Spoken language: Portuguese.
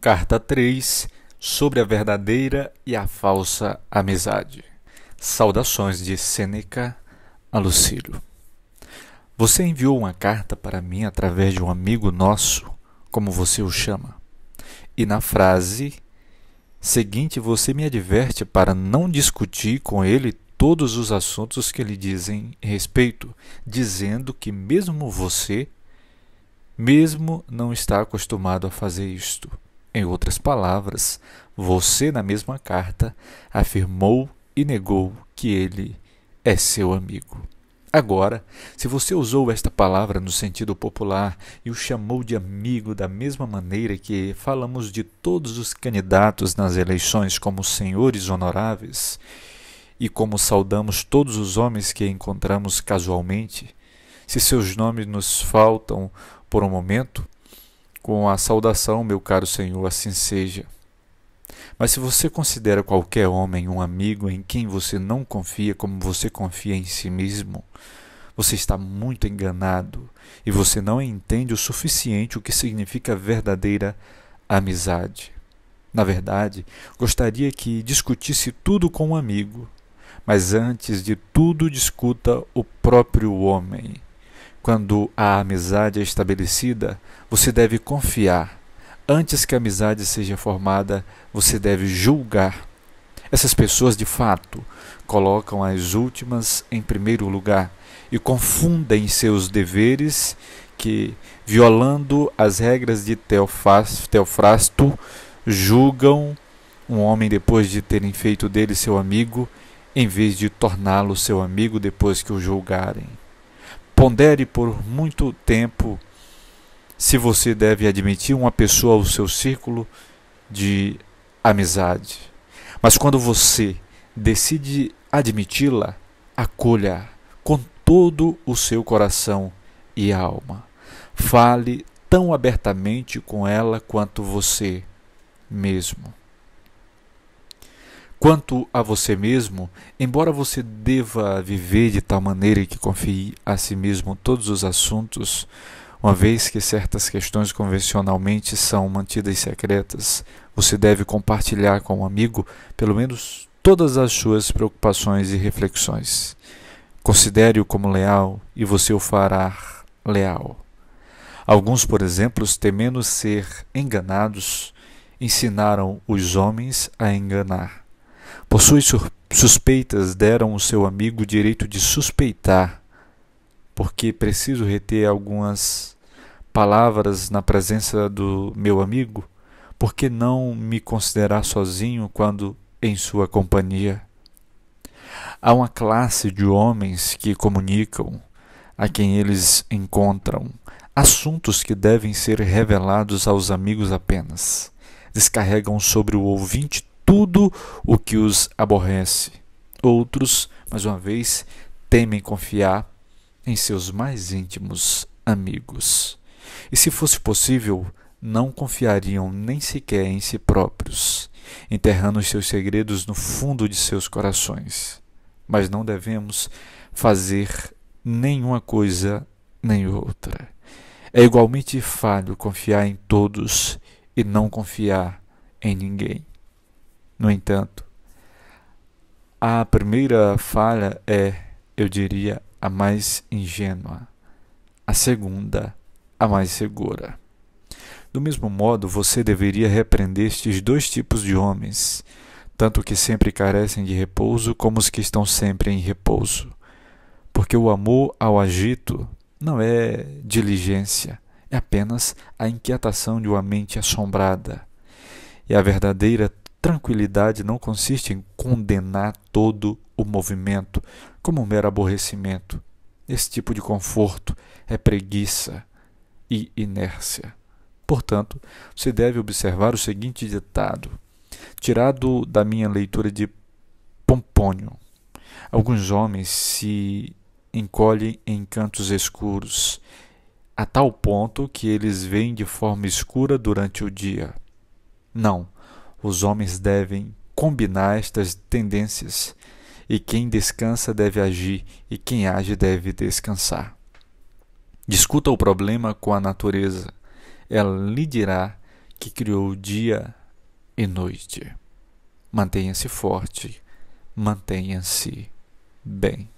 Carta 3 sobre a verdadeira e a falsa amizade. Saudações de Sêneca a Lucílio. Você enviou uma carta para mim através de um amigo nosso, como você o chama. E na frase seguinte você me adverte para não discutir com ele todos os assuntos que lhe dizem respeito, dizendo que mesmo você mesmo não está acostumado a fazer isto em outras palavras, você, na mesma carta, afirmou e negou que ele é seu amigo. Agora, se você usou esta palavra no sentido popular e o chamou de amigo da mesma maneira que falamos de todos os candidatos nas eleições como senhores honoráveis e como saudamos todos os homens que encontramos casualmente, se seus nomes nos faltam por um momento, com a saudação, meu caro senhor, assim seja. Mas se você considera qualquer homem um amigo em quem você não confia como você confia em si mesmo, você está muito enganado e você não entende o suficiente o que significa verdadeira amizade. Na verdade, gostaria que discutisse tudo com um amigo, mas antes de tudo discuta o próprio homem quando a amizade é estabelecida, você deve confiar. Antes que a amizade seja formada, você deve julgar. Essas pessoas, de fato, colocam as últimas em primeiro lugar e confundem seus deveres que, violando as regras de Teofrasto, julgam um homem depois de terem feito dele seu amigo, em vez de torná-lo seu amigo depois que o julgarem. Pondere por muito tempo se você deve admitir uma pessoa ao seu círculo de amizade. Mas quando você decide admiti-la, acolha com todo o seu coração e alma. Fale tão abertamente com ela quanto você mesmo. Quanto a você mesmo, embora você deva viver de tal maneira que confie a si mesmo todos os assuntos, uma vez que certas questões convencionalmente são mantidas secretas, você deve compartilhar com um amigo pelo menos todas as suas preocupações e reflexões. Considere-o como leal e você o fará leal. Alguns, por exemplo, temendo ser enganados, ensinaram os homens a enganar. Possui suspeitas deram ao seu amigo o direito de suspeitar, porque preciso reter algumas palavras na presença do meu amigo, porque não me considerar sozinho quando em sua companhia. Há uma classe de homens que comunicam a quem eles encontram assuntos que devem ser revelados aos amigos apenas. Descarregam sobre o ouvinte tudo o que os aborrece. Outros, mais uma vez, temem confiar em seus mais íntimos amigos. E se fosse possível, não confiariam nem sequer em si próprios, enterrando os seus segredos no fundo de seus corações. Mas não devemos fazer nenhuma coisa nem outra. É igualmente falho confiar em todos e não confiar em ninguém. No entanto, a primeira falha é, eu diria, a mais ingênua, a segunda, a mais segura. Do mesmo modo, você deveria repreender estes dois tipos de homens, tanto que sempre carecem de repouso como os que estão sempre em repouso. Porque o amor ao agito não é diligência, é apenas a inquietação de uma mente assombrada. E a verdadeira Tranquilidade não consiste em condenar todo o movimento como um mero aborrecimento. Esse tipo de conforto é preguiça e inércia. Portanto, se deve observar o seguinte ditado, tirado da minha leitura de Pompônio: Alguns homens se encolhem em cantos escuros, a tal ponto que eles veem de forma escura durante o dia. Não, os homens devem combinar estas tendências, e quem descansa deve agir, e quem age deve descansar. Discuta o problema com a natureza, ela lhe dirá que criou dia e noite. Mantenha-se forte, mantenha-se bem.